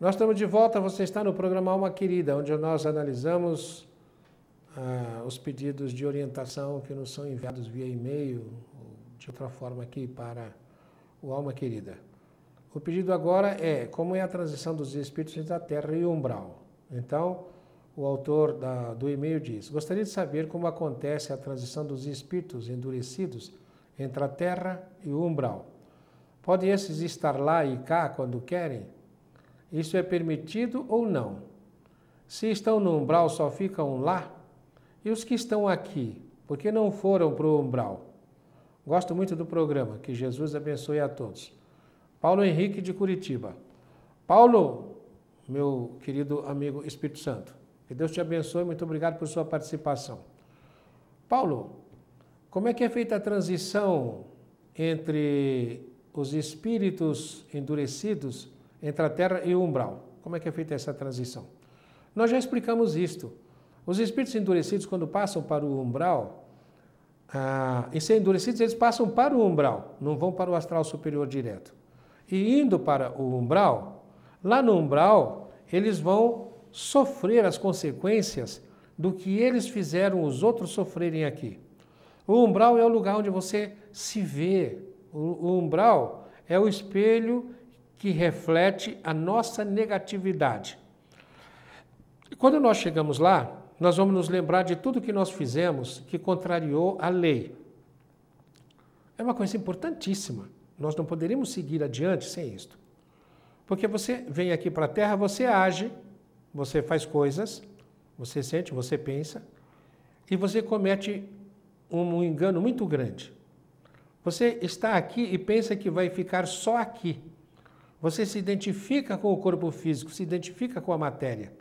Nós estamos de volta, você está no programa Alma Querida, onde nós analisamos ah, os pedidos de orientação que nos são enviados via e-mail, de outra forma aqui para o Alma Querida. O pedido agora é como é a transição dos espíritos entre a Terra e o Umbral. Então, o autor da, do e-mail diz: Gostaria de saber como acontece a transição dos espíritos endurecidos entre a Terra e o Umbral. Podem esses estar lá e cá quando querem? Isso é permitido ou não? Se estão no umbral, só ficam lá? E os que estão aqui, por que não foram para o umbral? Gosto muito do programa, que Jesus abençoe a todos. Paulo Henrique de Curitiba. Paulo, meu querido amigo Espírito Santo, que Deus te abençoe, muito obrigado por sua participação. Paulo, como é que é feita a transição entre os espíritos endurecidos entre a Terra e o umbral. Como é que é feita essa transição? Nós já explicamos isto. Os espíritos endurecidos, quando passam para o umbral, ah, e sendo endurecidos, eles passam para o umbral, não vão para o astral superior direto. E indo para o umbral, lá no umbral, eles vão sofrer as consequências do que eles fizeram os outros sofrerem aqui. O umbral é o lugar onde você se vê. O, umbral é o espelho que reflete a nossa negatividade. E quando nós chegamos lá, nós vamos nos lembrar de tudo que nós fizemos que contrariou a lei. É uma coisa importantíssima. Nós não poderíamos seguir adiante sem isto. Porque você vem aqui para a Terra, você age, você faz coisas, você sente, você pensa, e você comete um engano muito grande. Você está aqui e pensa que vai ficar só aqui. Você se identifica com o corpo físico, se identifica com a matéria.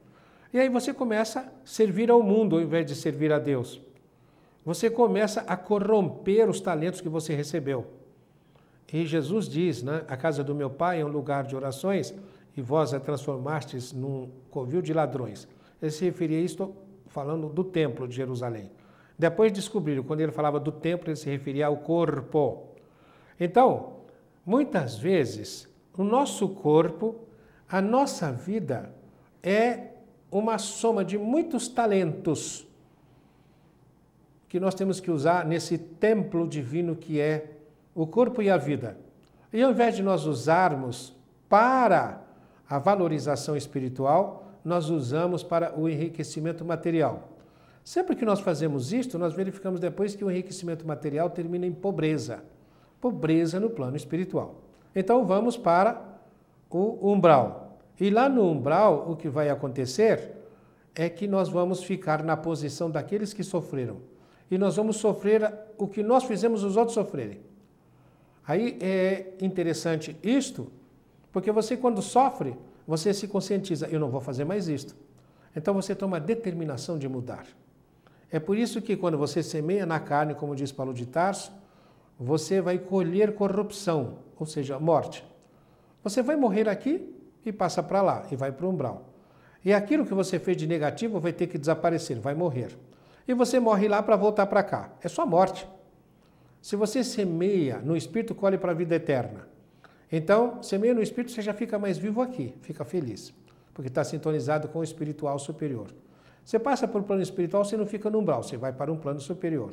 E aí você começa a servir ao mundo ao invés de servir a Deus. Você começa a corromper os talentos que você recebeu. E Jesus diz, né, a casa do meu pai é um lugar de orações e vós a transformastes num covil de ladrões. Ele se referia a isto falando do templo de Jerusalém. Depois descobriram, quando ele falava do templo, ele se referia ao corpo. Então, muitas vezes, o nosso corpo, a nossa vida é uma soma de muitos talentos que nós temos que usar nesse templo divino que é o corpo e a vida. E ao invés de nós usarmos para a valorização espiritual, nós usamos para o enriquecimento material. Sempre que nós fazemos isto, nós verificamos depois que o enriquecimento material termina em pobreza pobreza no plano espiritual. Então vamos para o umbral. E lá no umbral, o que vai acontecer é que nós vamos ficar na posição daqueles que sofreram. E nós vamos sofrer o que nós fizemos os outros sofrerem. Aí é interessante isto, porque você, quando sofre, você se conscientiza: eu não vou fazer mais isto. Então você toma a determinação de mudar. É por isso que, quando você semeia na carne, como diz Paulo de Tarso, você vai colher corrupção, ou seja, morte. Você vai morrer aqui e passa para lá e vai para o umbral. E aquilo que você fez de negativo vai ter que desaparecer, vai morrer. E você morre lá para voltar para cá. É só morte. Se você semeia no espírito, colhe para a vida eterna. Então, semeia no espírito, você já fica mais vivo aqui, fica feliz, porque está sintonizado com o espiritual superior. Você passa por um plano espiritual, você não fica no umbral, você vai para um plano superior.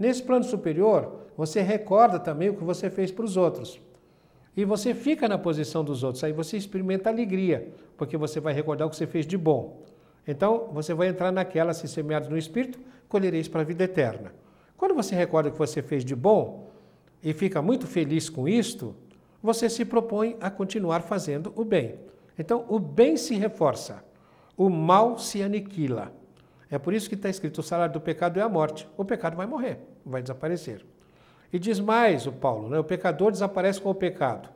Nesse plano superior, você recorda também o que você fez para os outros. E você fica na posição dos outros, aí você experimenta alegria, porque você vai recordar o que você fez de bom. Então, você vai entrar naquela, se semeados no Espírito, colhereis para a vida eterna. Quando você recorda o que você fez de bom e fica muito feliz com isto, você se propõe a continuar fazendo o bem. Então, o bem se reforça, o mal se aniquila. É por isso que está escrito: o salário do pecado é a morte. O pecado vai morrer, vai desaparecer. E diz mais o Paulo: né? o pecador desaparece com o pecado.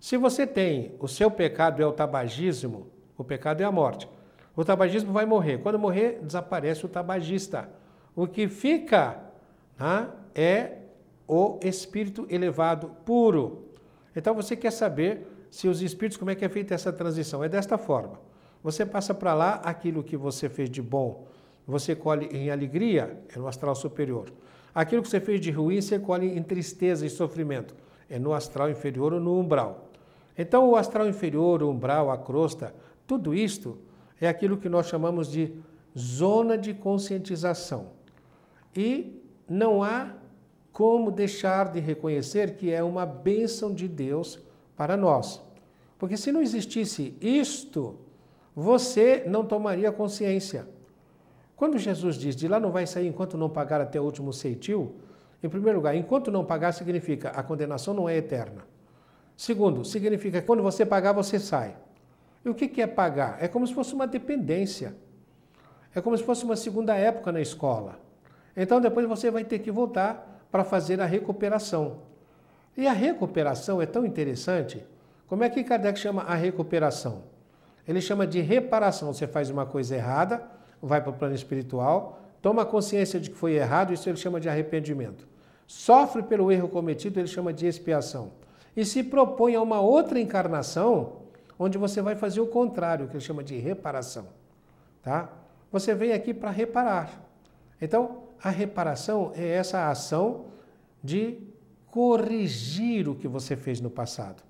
Se você tem o seu pecado é o tabagismo, o pecado é a morte. O tabagismo vai morrer. Quando morrer, desaparece o tabagista. O que fica né, é o espírito elevado puro. Então você quer saber se os espíritos, como é que é feita essa transição? É desta forma. Você passa para lá aquilo que você fez de bom você colhe em alegria, é no astral superior. Aquilo que você fez de ruim, você colhe em tristeza e sofrimento, é no astral inferior ou no umbral. Então, o astral inferior, o umbral, a crosta, tudo isto é aquilo que nós chamamos de zona de conscientização. E não há como deixar de reconhecer que é uma bênção de Deus para nós. Porque se não existisse isto, você não tomaria consciência quando Jesus diz de lá não vai sair enquanto não pagar até o último ceitil, em primeiro lugar, enquanto não pagar significa a condenação não é eterna. Segundo, significa que quando você pagar, você sai. E o que é pagar? É como se fosse uma dependência. É como se fosse uma segunda época na escola. Então depois você vai ter que voltar para fazer a recuperação. E a recuperação é tão interessante. Como é que Kardec chama a recuperação? Ele chama de reparação. Você faz uma coisa errada, vai para o plano espiritual, toma consciência de que foi errado, isso ele chama de arrependimento. Sofre pelo erro cometido, ele chama de expiação. E se propõe a uma outra encarnação, onde você vai fazer o contrário, que ele chama de reparação. Tá? Você vem aqui para reparar. Então, a reparação é essa ação de corrigir o que você fez no passado.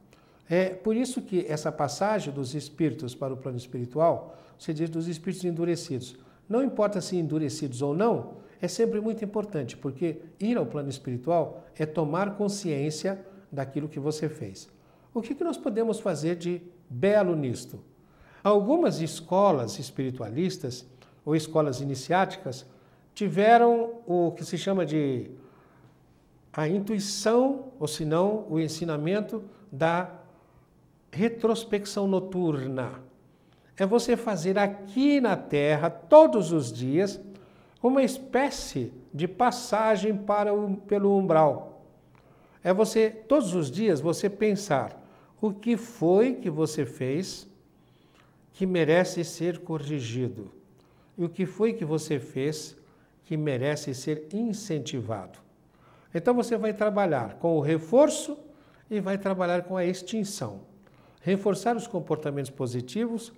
É por isso que essa passagem dos espíritos para o plano espiritual, você diz dos espíritos endurecidos. Não importa se endurecidos ou não, é sempre muito importante, porque ir ao plano espiritual é tomar consciência daquilo que você fez. O que, que nós podemos fazer de belo nisto? Algumas escolas espiritualistas ou escolas iniciáticas tiveram o que se chama de a intuição, ou se não, o ensinamento da retrospecção noturna é você fazer aqui na Terra, todos os dias, uma espécie de passagem para o, pelo umbral. É você, todos os dias, você pensar o que foi que você fez que merece ser corrigido e o que foi que você fez que merece ser incentivado. Então você vai trabalhar com o reforço e vai trabalhar com a extinção reforçar os comportamentos positivos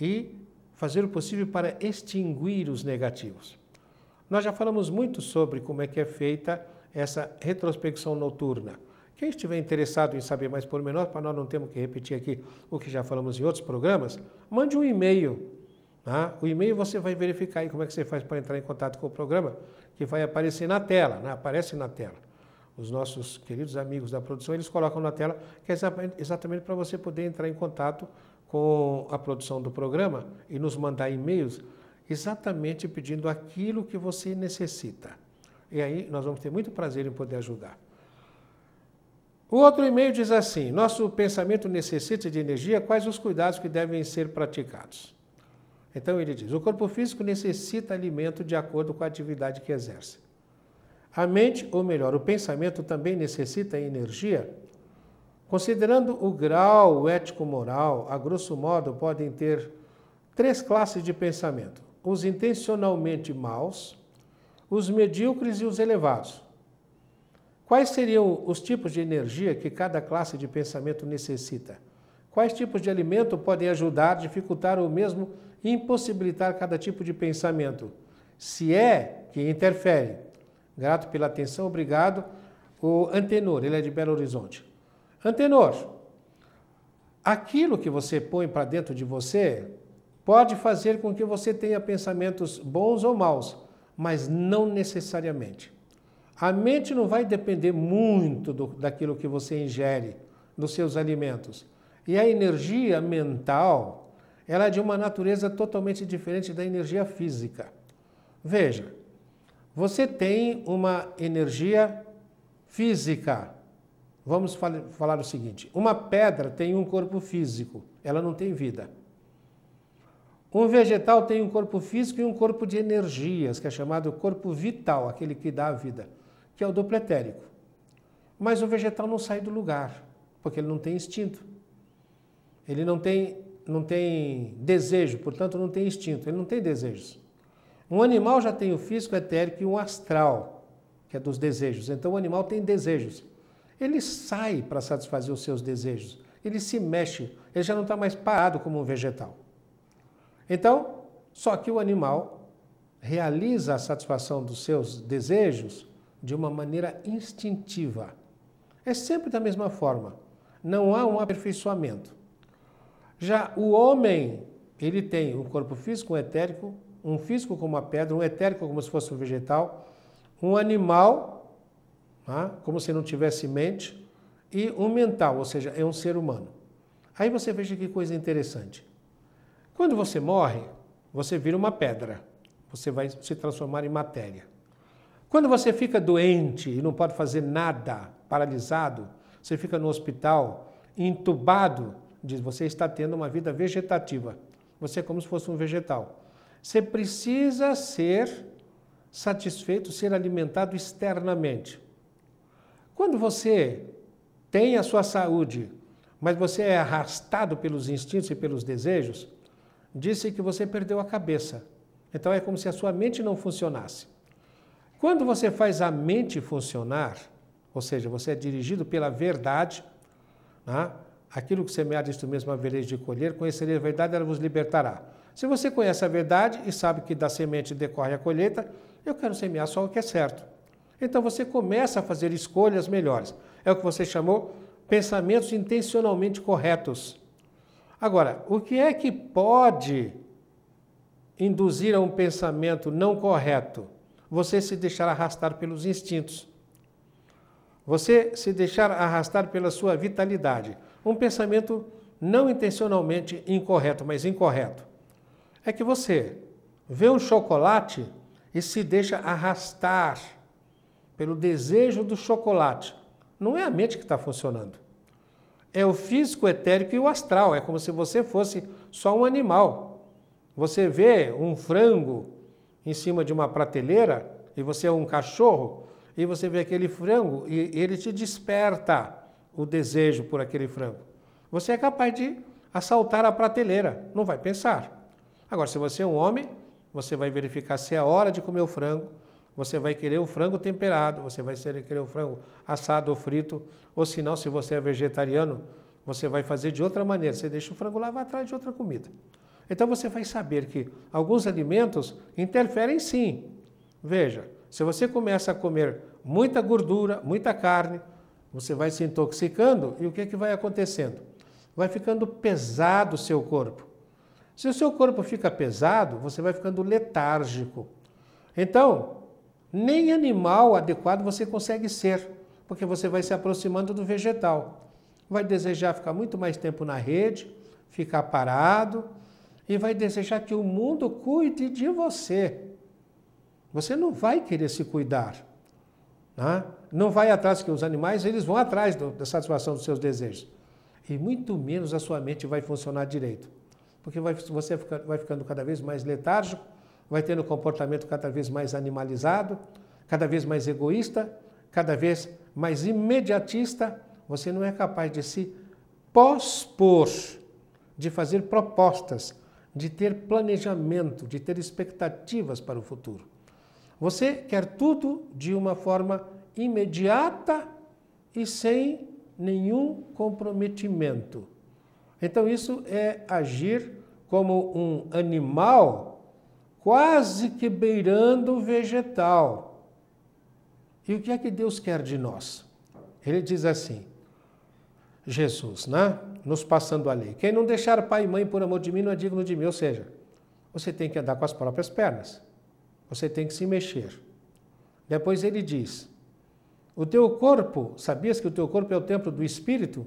e fazer o possível para extinguir os negativos. Nós já falamos muito sobre como é que é feita essa retrospecção noturna. Quem estiver interessado em saber mais por menor, para nós não temos que repetir aqui o que já falamos em outros programas, mande um e-mail. Tá? O e-mail você vai verificar aí como é que você faz para entrar em contato com o programa, que vai aparecer na tela, né? aparece na tela os nossos queridos amigos da produção, eles colocam na tela, que é exatamente para você poder entrar em contato com a produção do programa e nos mandar e-mails exatamente pedindo aquilo que você necessita. E aí nós vamos ter muito prazer em poder ajudar. O outro e-mail diz assim: Nosso pensamento necessita de energia, quais os cuidados que devem ser praticados? Então ele diz: O corpo físico necessita alimento de acordo com a atividade que exerce. A mente, ou melhor, o pensamento também necessita energia? Considerando o grau ético-moral, a grosso modo podem ter três classes de pensamento: os intencionalmente maus, os medíocres e os elevados. Quais seriam os tipos de energia que cada classe de pensamento necessita? Quais tipos de alimento podem ajudar, dificultar ou mesmo impossibilitar cada tipo de pensamento? Se é que interfere. Grato pela atenção, obrigado. O Antenor, ele é de Belo Horizonte. Antenor, aquilo que você põe para dentro de você pode fazer com que você tenha pensamentos bons ou maus, mas não necessariamente. A mente não vai depender muito do, daquilo que você ingere, nos seus alimentos. E a energia mental, ela é de uma natureza totalmente diferente da energia física. Veja, você tem uma energia física. Vamos fal falar o seguinte: uma pedra tem um corpo físico, ela não tem vida. Um vegetal tem um corpo físico e um corpo de energias, que é chamado corpo vital, aquele que dá a vida, que é o dopletérico. Mas o vegetal não sai do lugar, porque ele não tem instinto. Ele não tem, não tem desejo, portanto, não tem instinto, ele não tem desejos. Um animal já tem o físico etérico e o astral, que é dos desejos. Então o animal tem desejos. Ele sai para satisfazer os seus desejos. Ele se mexe. Ele já não está mais parado como um vegetal. Então, só que o animal realiza a satisfação dos seus desejos de uma maneira instintiva. É sempre da mesma forma. Não há um aperfeiçoamento. Já o homem, ele tem um corpo físico, um etérico um físico como uma pedra, um etérico como se fosse um vegetal, um animal, né, como se não tivesse mente, e um mental, ou seja, é um ser humano. Aí você veja que coisa interessante. Quando você morre, você vira uma pedra, você vai se transformar em matéria. Quando você fica doente e não pode fazer nada, paralisado, você fica no hospital, entubado, diz você está tendo uma vida vegetativa. Você é como se fosse um vegetal. Você precisa ser satisfeito, ser alimentado externamente. Quando você tem a sua saúde, mas você é arrastado pelos instintos e pelos desejos, disse que você perdeu a cabeça. Então é como se a sua mente não funcionasse. Quando você faz a mente funcionar, ou seja, você é dirigido pela verdade, né? aquilo que semeares tu mesmo havereis de colher, conhecereis a verdade, ela vos libertará. Se você conhece a verdade e sabe que da semente decorre a colheita, eu quero semear só o que é certo. Então você começa a fazer escolhas melhores. É o que você chamou pensamentos intencionalmente corretos. Agora, o que é que pode induzir a um pensamento não correto? Você se deixar arrastar pelos instintos. Você se deixar arrastar pela sua vitalidade. Um pensamento não intencionalmente incorreto, mas incorreto é que você vê um chocolate e se deixa arrastar pelo desejo do chocolate. Não é a mente que está funcionando. É o físico, o etérico e o astral. É como se você fosse só um animal. Você vê um frango em cima de uma prateleira e você é um cachorro e você vê aquele frango e ele te desperta o desejo por aquele frango. Você é capaz de assaltar a prateleira, não vai pensar. Agora, se você é um homem, você vai verificar se é hora de comer o frango, você vai querer o frango temperado, você vai querer o frango assado ou frito, ou se não, se você é vegetariano, você vai fazer de outra maneira, você deixa o frango lá, vai atrás de outra comida. Então você vai saber que alguns alimentos interferem sim. Veja, se você começa a comer muita gordura, muita carne, você vai se intoxicando e o que, é que vai acontecendo? Vai ficando pesado o seu corpo. Se o seu corpo fica pesado, você vai ficando letárgico. Então, nem animal adequado você consegue ser, porque você vai se aproximando do vegetal. Vai desejar ficar muito mais tempo na rede, ficar parado, e vai desejar que o mundo cuide de você. Você não vai querer se cuidar. Né? Não vai atrás, que os animais eles vão atrás do, da satisfação dos seus desejos. E muito menos a sua mente vai funcionar direito porque vai, você vai ficando cada vez mais letárgico, vai tendo um comportamento cada vez mais animalizado, cada vez mais egoísta, cada vez mais imediatista. Você não é capaz de se pospor, de fazer propostas, de ter planejamento, de ter expectativas para o futuro. Você quer tudo de uma forma imediata e sem nenhum comprometimento. Então, isso é agir como um animal quase que beirando o vegetal. E o que é que Deus quer de nós? Ele diz assim: Jesus, né? Nos passando a lei. Quem não deixar pai e mãe por amor de mim não é digno de mim. Ou seja, você tem que andar com as próprias pernas. Você tem que se mexer. Depois ele diz: O teu corpo, sabias que o teu corpo é o templo do espírito?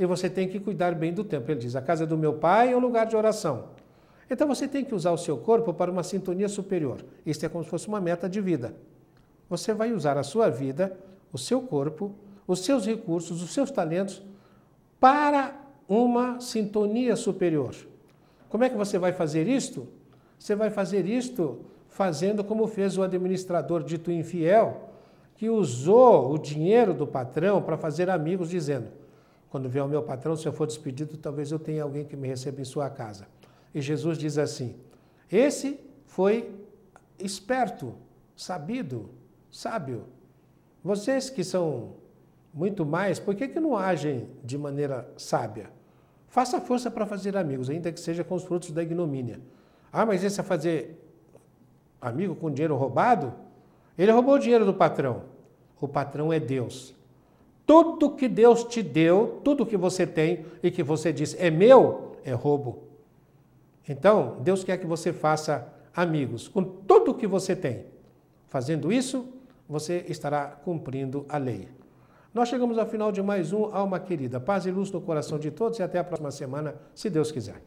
E você tem que cuidar bem do tempo. Ele diz: a casa é do meu pai é um lugar de oração. Então você tem que usar o seu corpo para uma sintonia superior. Isso é como se fosse uma meta de vida. Você vai usar a sua vida, o seu corpo, os seus recursos, os seus talentos para uma sintonia superior. Como é que você vai fazer isto? Você vai fazer isto fazendo como fez o administrador dito infiel, que usou o dinheiro do patrão para fazer amigos, dizendo: quando vier o meu patrão, se eu for despedido, talvez eu tenha alguém que me receba em sua casa. E Jesus diz assim: Esse foi esperto, sabido, sábio. Vocês que são muito mais, por que, que não agem de maneira sábia? Faça força para fazer amigos, ainda que seja com os frutos da ignomínia. Ah, mas esse é fazer amigo com dinheiro roubado? Ele roubou o dinheiro do patrão. O patrão é Deus. Tudo que Deus te deu, tudo que você tem e que você diz é meu, é roubo. Então, Deus quer que você faça amigos com tudo que você tem. Fazendo isso, você estará cumprindo a lei. Nós chegamos ao final de mais um Alma Querida. Paz e luz no coração de todos e até a próxima semana, se Deus quiser.